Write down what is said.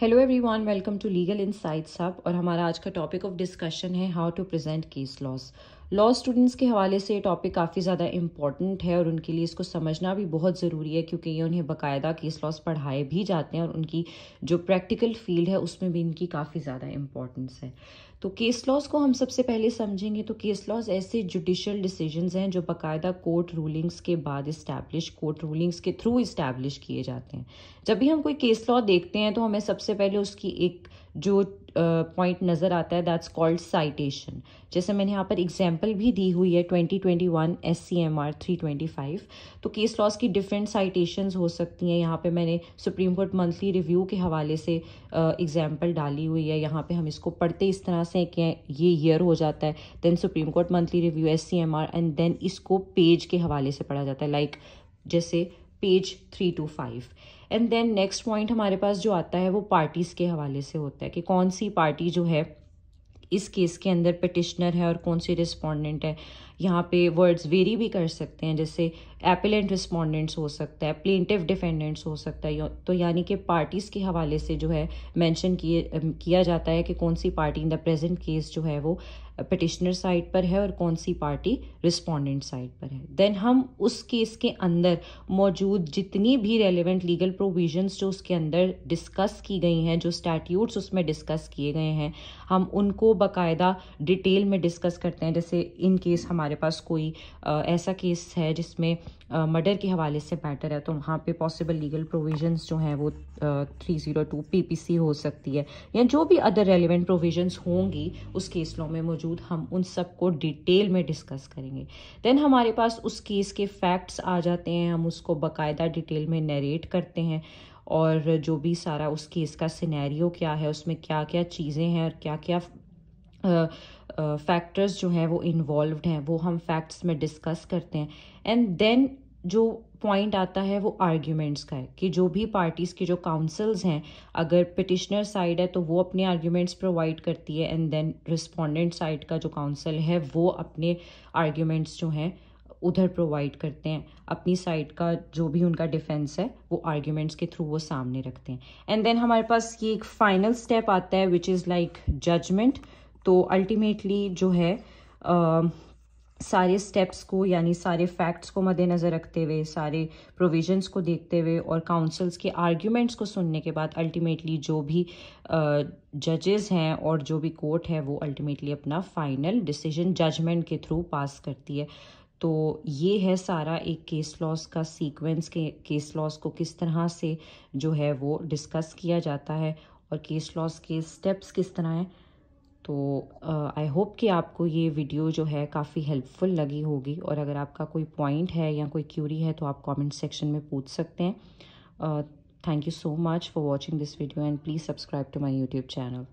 hello everyone welcome to legal insights hub और हमारा आज का टॉपिक ऑफ डिस्कशन है how to present case laws law students के हवाले से ये टॉपिक काफ़ी ज़्यादा इम्पॉर्टेंट है और उनके लिए इसको समझना भी बहुत ज़रूरी है क्योंकि ये उन्हें बाकायदा केस लॉस पढ़ाए भी जाते हैं और उनकी जो प्रैक्टिकल फील्ड है उसमें भी इनकी काफ़ी ज़्यादा इम्पोर्टेंस है तो केस लॉस को हम सबसे पहले समझेंगे तो केस लॉस ऐसे जुडिशल डिसीजंस हैं जो बाकायदा कोर्ट रूलिंग्स के बाद इस्टेब्लिश कोर्ट रूलिंग्स के थ्रू इस्टेब्लिश किए जाते हैं जब भी हम कोई केस लॉ देखते हैं तो हमें सबसे पहले उसकी एक जो पॉइंट uh, नज़र आता है दैट्स कॉल्ड साइटेशन जैसे मैंने यहाँ पर एग्जाम्पल भी दी हुई है twenty twenty one S C M R three twenty five तो केस लॉस की डिफरेंट साइटेशंस हो सकती हैं यहाँ पे मैंने सुप्रीम कोर्ट मंथली रिव्यू के हवाले से एग्जाम्पल uh, डाली हुई है यहाँ पे हम इसको पढ़ते इस तरह से कि ये ईयर हो जाता है then supreme court monthly review S C M R and then इसको पेज के हवाले से पढ़ा जाता है लाइक like, जैसे page three two five and then next point हमारे पास जो आता है वो पार्टीज़ के हवाले से होता है कि कौन सी पार्टी जो है इस केस के अंदर पटिशनर है और कौन सी रिस्पोंडेंट है यहाँ पे वर्ड्स वेरी भी कर सकते हैं जैसे एपिलेंट रिस्पोंडेंट्स हो सकता है प्लेंटिव डिफेंडेंट्स हो सकता है तो यानी कि पार्टीज़ के हवाले से जो है मेंशन किए किया जाता है कि कौन सी party in the present case जो है वो पटिशनर साइड पर है और कौन सी पार्टी रिस्पोंडेंट साइड पर है देन हम उस केस के अंदर मौजूद जितनी भी रेलिवेंट लीगल प्रोविजंस जो उसके अंदर डिस्कस की गई हैं जो स्टैट्यूट्स उसमें डिस्कस किए गए हैं हम उनको बाकायदा डिटेल में डिस्कस करते हैं जैसे इन केस हमारे पास कोई आ, ऐसा केस है जिसमें मर्डर के हवाले से बैटर है तो वहाँ पे पॉसिबल लीगल प्रोविजंस जो हैं वो थ्री ज़ीरो टू पी हो सकती है या जो भी अदर रेलिवेंट प्रोविजंस होंगी उस केस लॉ में मौजूद मौजूद हम उन सब को डिटेल में डिस्कस करेंगे देन हमारे पास उस केस के फैक्ट्स आ जाते हैं हम उसको बाकायदा डिटेल में नरेट करते हैं और जो भी सारा उस केस का सिनेरियो क्या है उसमें क्या क्या चीज़ें हैं और क्या क्या फैक्टर्स जो हैं वो इन्वॉल्व हैं वो हम फैक्ट्स में डिस्कस करते हैं एंड देन जो पॉइंट आता है वो आर्ग्यूमेंट्स का है कि जो भी पार्टीज़ के जो काउंसल्स हैं अगर पिटिशनर साइड है तो वो अपने आर्ग्यूमेंट्स प्रोवाइड करती है एंड देन रिस्पोंडेंट साइड का जो काउंसल है वो अपने आर्ग्यूमेंट्स जो हैं उधर प्रोवाइड करते हैं अपनी साइड का जो भी उनका डिफेंस है वो आर्ग्यूमेंट्स के थ्रू वो सामने रखते हैं एंड देन हमारे पास ये एक फाइनल स्टेप आता है विच इज़ लाइक जजमेंट तो अल्टीमेटली जो है uh, सारे स्टेप्स को यानी सारे फैक्ट्स को मद्देनज़र रखते हुए सारे प्रोविजंस को देखते हुए और काउंसिल्स के आर्ग्यूमेंट्स को सुनने के बाद अल्टीमेटली जो भी जजेस हैं और जो भी कोर्ट है वो अल्टीमेटली अपना फाइनल डिसीजन जजमेंट के थ्रू पास करती है तो ये है सारा एक केस लॉस का सीक्वेंस के केस लॉस को किस तरह से जो है वो डिस्कस किया जाता है और केस लॉस के स्टेप्स किस तरह हैं तो आई होप कि आपको ये वीडियो जो है काफ़ी हेल्पफुल लगी होगी और अगर आपका कोई पॉइंट है या कोई क्यूरी है तो आप कमेंट सेक्शन में पूछ सकते हैं thank you so much for watching this video and please subscribe to my YouTube channel